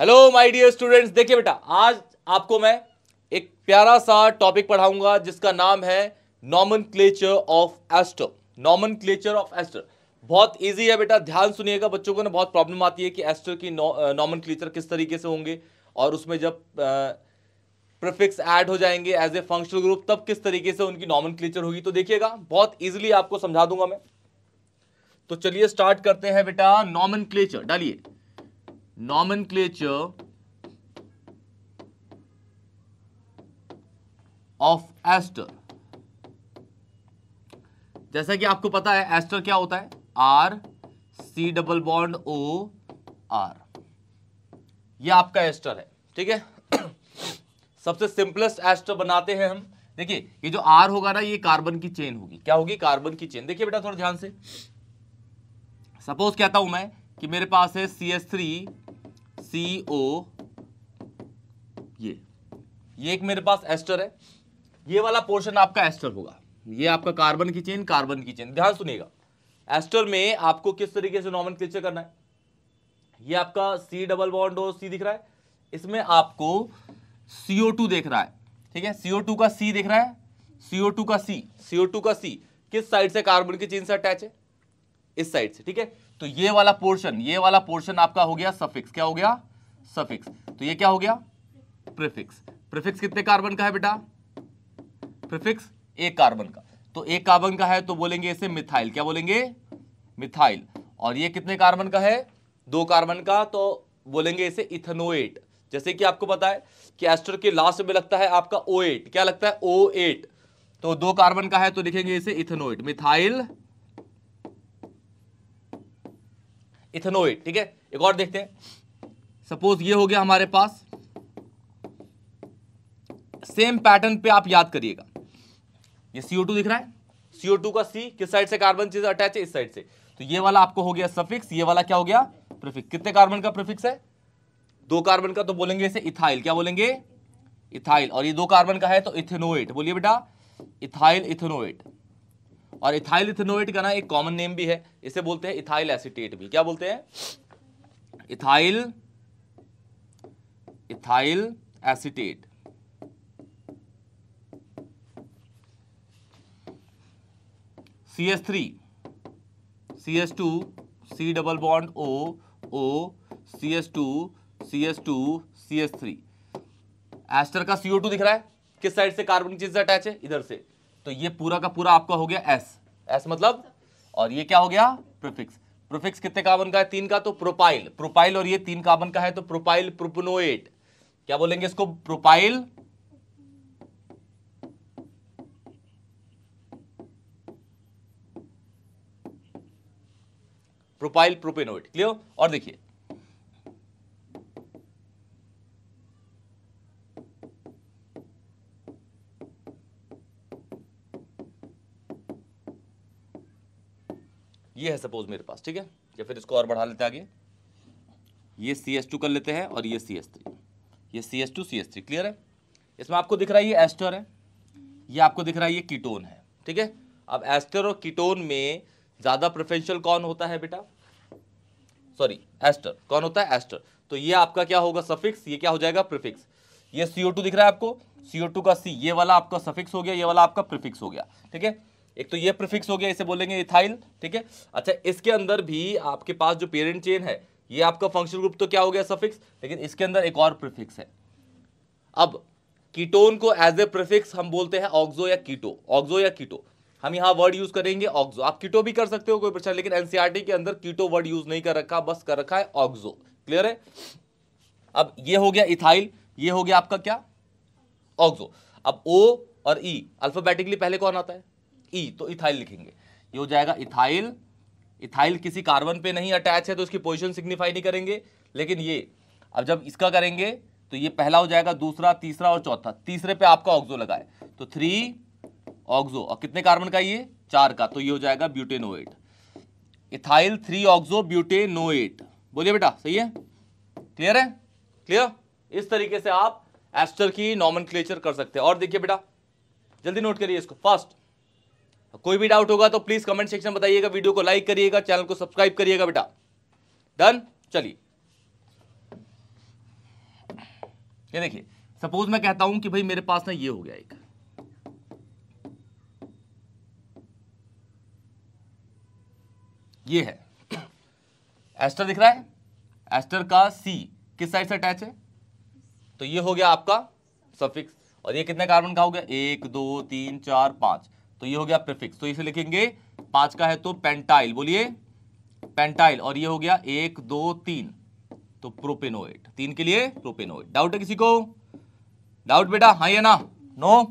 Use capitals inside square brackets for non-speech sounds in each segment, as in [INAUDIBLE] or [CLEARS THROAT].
hello my dear students देखिए बेटा आज आपको मैं एक प्यारा सा टॉपिक पढ़ाऊंगा जिसका नाम है nomenclature of ester nomenclature of ester बहुत इजी है बेटा ध्यान सुनिएगा बच्चों को ना बहुत प्रॉब्लम आती है कि एस्टर की नॉमन क्लेचर किस तरीके से होंगे और उसमें जब प्रिफिक्स ऐड हो जाएंगे एज ए फंक्शनल ग्रुप तब किस तरीके से उनकी नॉमन क्लेचर होगी तो देखिएगा बहुत ईजिली आपको समझा दूंगा मैं तो चलिए स्टार्ट करते हैं बेटा नॉमन क्लेचर डालिए nomenclature ऑफ एस्टर जैसा कि आपको पता है एस्टर क्या होता है R C double bond O R ये आपका एस्टर है ठीक है [CLEARS THROAT] सबसे सिंपलेस्ट एस्टर बनाते हैं हम देखिए ये जो आर होगा ना ये कार्बन की चेन होगी क्या होगी कार्बन की चेन देखिए बेटा थोड़ा ध्यान से सपोज कहता हूं मैं कि मेरे पास है सी एस थ्री सी ओ ये ये एक मेरे पास एस्टर है ये वाला पोर्शन आपका एस्टर होगा ये आपका कार्बन की चेन कार्बन की चेन ध्यान सुनिएगा एस्टर में आपको किस तरीके से नॉमन करना है ये आपका सी डबल बॉन्ड और सी दिख रहा है इसमें आपको सीओ टू देख रहा है ठीक है सीओ टू का सी दिख रहा है सीओ टू का सी सीओ टू का सी किस साइड से कार्बन की चेन से अटैच है इस साइड से ठीक है तो ये वाला पोर्शन ये वाला पोर्शन आपका हो गया सफिक्स क्या हो गया सफिक्स तो ये क्या हो गया प्रिफिक्स प्रिफिक्स कितने कार्बन का है बेटा प्रिफिक्स एक कार्बन का तो एक कार्बन का है तो बोलेंगे इसे मिथाइल क्या बोलेंगे मिथाइल और ये कितने कार्बन का है दो कार्बन का तो बोलेंगे इसे इथेनोएट जैसे कि आपको पता है कि एस्टर के लास्ट में लगता है आपका ओ एट क्या लगता है ओ एट तो दो कार्बन का है तो लिखेंगे इसे इथेनोएट मिथाइल इथेनोइड ठीक है एक और देखते हैं सपोज ये हो गया हमारे पास सेम पैटर्न पे आप याद करिएगा ये सीओ टू दिख रहा है सीओ टू का सी किस साइड से कार्बन चीज अटैच है इस साइड से तो ये वाला आपको हो गया सफिक्स ये वाला क्या हो गया प्रिफिक्स कितने कार्बन का प्रिफिक्स है दो कार्बन का तो बोलेंगे इसे इथाइल क्या बोलेंगे इथाइल और ये दो कार्बन का है तो इथेनोइट बोलिए बेटा इथाइल इथेनोएट और इथाइल इथेनोएट का ना एक कॉमन नेम भी है इसे बोलते हैं इथाइल एसिटेट भी क्या बोलते हैं ethyl ethyl acetate C H three C H two C double bond O O C H two C H two C H three ester का सीओ टू दिख रहा है किस साइड से कार्बन चीज अटैच है इधर से तो ये पूरा का पूरा आपका हो गया एस एस मतलब और ये क्या हो गया प्रोफिक्स प्रोफिक्स कितने कार्बन का है तीन का तो प्रोपाइल प्रोपाइल और ये तीन कार्बन का है तो प्रोपाइल प्रोपनोएट क्या बोलेंगे इसको प्रोपाइल प्रोपाइल प्रोपेनोएट क्लियर और देखिए ये है सपोज मेरे पास ठीक है या फिर इसको और बढ़ा लेते हैं आगे ये सी एस टू कर लेते हैं और ये सी एस थ्री ये C H two C H three clear है इसमें आपको दिख रहा है ये एस्टर है ये आपको दिख रहा है ये कीटोन है ठीक है अब एस्टर और कीटोन में ज़्यादा प्रेफरेंशियल कौन होता है बेटा सॉरी एस्टर कौन होता है एस्टर तो ये आपका क्या होगा सफिक्स ये क्या हो जाएगा प्रिफिक्स ये सीओ टू दिख रहा है आपको सीओ टू का सी ये वाला आपका सफिक्स हो गया ये वाला आपका प्रिफिक्स हो गया ठीक है एक तो ये प्रिफिक्स हो गया इसे बोलेंगे इथाइल ठीक है अच्छा इसके अंदर भी आपके पास जो पेरेंट चेन है ये आपका फंक्शन ग्रुप तो क्या हो गया सफिक्स लेकिन इसके अंदर एक और प्रिफिक्स है अब कीटोन को एज ए प्रिफिक्स हम बोलते हैं ऑक्जो या कीटो ऑक्जो या कीटो हम यहाँ वर्ड यूज करेंगे ऑक्जो आप कीटो भी कर सकते हो कोई प्रश्न लेकिन एनसीआरटी e के अंदर कीटो वर्ड यूज नहीं कर रखा बस कर रखा है ऑक्जो क्लियर है अब ये हो गया इथाइल ये हो गया आपका क्या ऑक्जो अब ओ और ई e, अल्फाबेटिकली पहले कौन आता है ई e, तो इथाइल लिखेंगे ये हो जाएगा इथाइल इथाइल किसी कार्बन पे नहीं अटैच है तो इसकी पोजिशन सिग्निफाई नहीं करेंगे लेकिन ये अब जब इसका करेंगे तो ये पहला हो जाएगा दूसरा तीसरा और चौथा तीसरे पे आपका ऑक्जो लगाए तो थ्री ऑक्जो और कितने कार्बन का ये चार का तो ये हो जाएगा butanoate ethyl three oxo butanoate बोलिए बेटा सही है क्लियर है क्लियर इस तरीके से आप एस्टर की नॉमन कर सकते हैं और देखिए बेटा जल्दी नोट करिए इसको फर्स्ट कोई भी डाउट होगा तो प्लीज़ कमेंट सेक्शन में बताइएगा वीडियो को लाइक करिएगा चैनल को सब्सक्राइब करिएगा बेटा डन चलिए ये देखिए सपोज मैं कहता हूं कि भाई मेरे पास ना ये हो गया एक ये है एस्टर दिख रहा है एस्टर का सी किस साइड से अटैच है तो ये हो गया आपका सफिक्स और ये कितने कार्बन का हो गया एक दो तीन चार पांच तो ये हो गया प्रिफिक्स तो इसे लिखेंगे पांच का है तो पेंटाइल बोलिए पेंटाइल और ये हो गया एक दो तीन तो प्रोपेनोइट तीन के लिए प्रोपेनोइट डाउट है किसी को डाउट बेटा हाँ या ना नो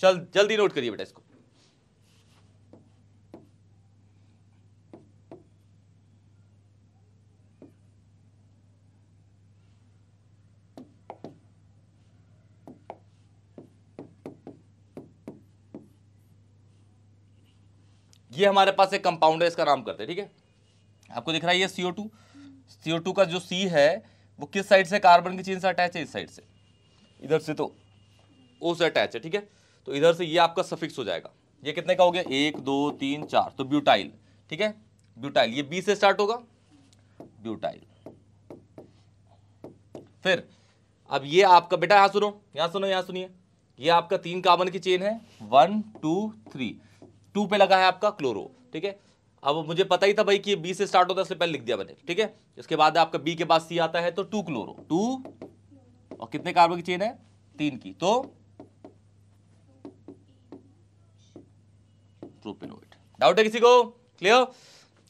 चल जल्दी नोट करिए बेटा इसको ये हमारे पास एक कंपाउंड है इसका नाम करते हैं ठीक है आपको दिख रहा है ये सी ओ टू सी ओ टू का जो सी है वो किस साइड से कार्बन की चेन से अटैच है इस साइड से इधर से तो ओ से अटैच है ठीक है तो इधर से ये आपका सफिक्स हो जाएगा ये कितने का हो गया एक दो तीन चार तो ब्यूटाइल ठीक है ब्यूटाइल ये बी से स्टार्ट होगा ब्यूटाइल फिर अब ये आपका बेटा यहां सुनो यहां सुनो यहां सुनिए ये आपका तीन कार्बन की चेन है वन टू थ्री टू पे लगा है आपका क्लोरो ठीक है अब मुझे पता ही था भाई कि बी से स्टार्ट होता है इसलिए पहले लिख दिया मैंने ठीक है इसके बाद आपका बी के बाद सी आता है तो टू क्लोरो टू और कितने कार्बन की चेन है तीन की तो प्रोपेनोइड डाउट है किसी को क्लियर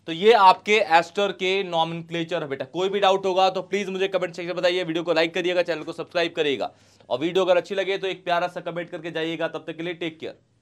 तो ये आपके एस्टर के नॉमन है बेटा कोई भी डाउट होगा तो प्लीज मुझे कमेंट सेक्शन बताइए वीडियो को लाइक करिएगा चैनल को सब्सक्राइब करिएगा और वीडियो अगर अच्छी लगे तो एक प्यारा सा कमेंट करके जाइएगा तब तक के लिए टेक केयर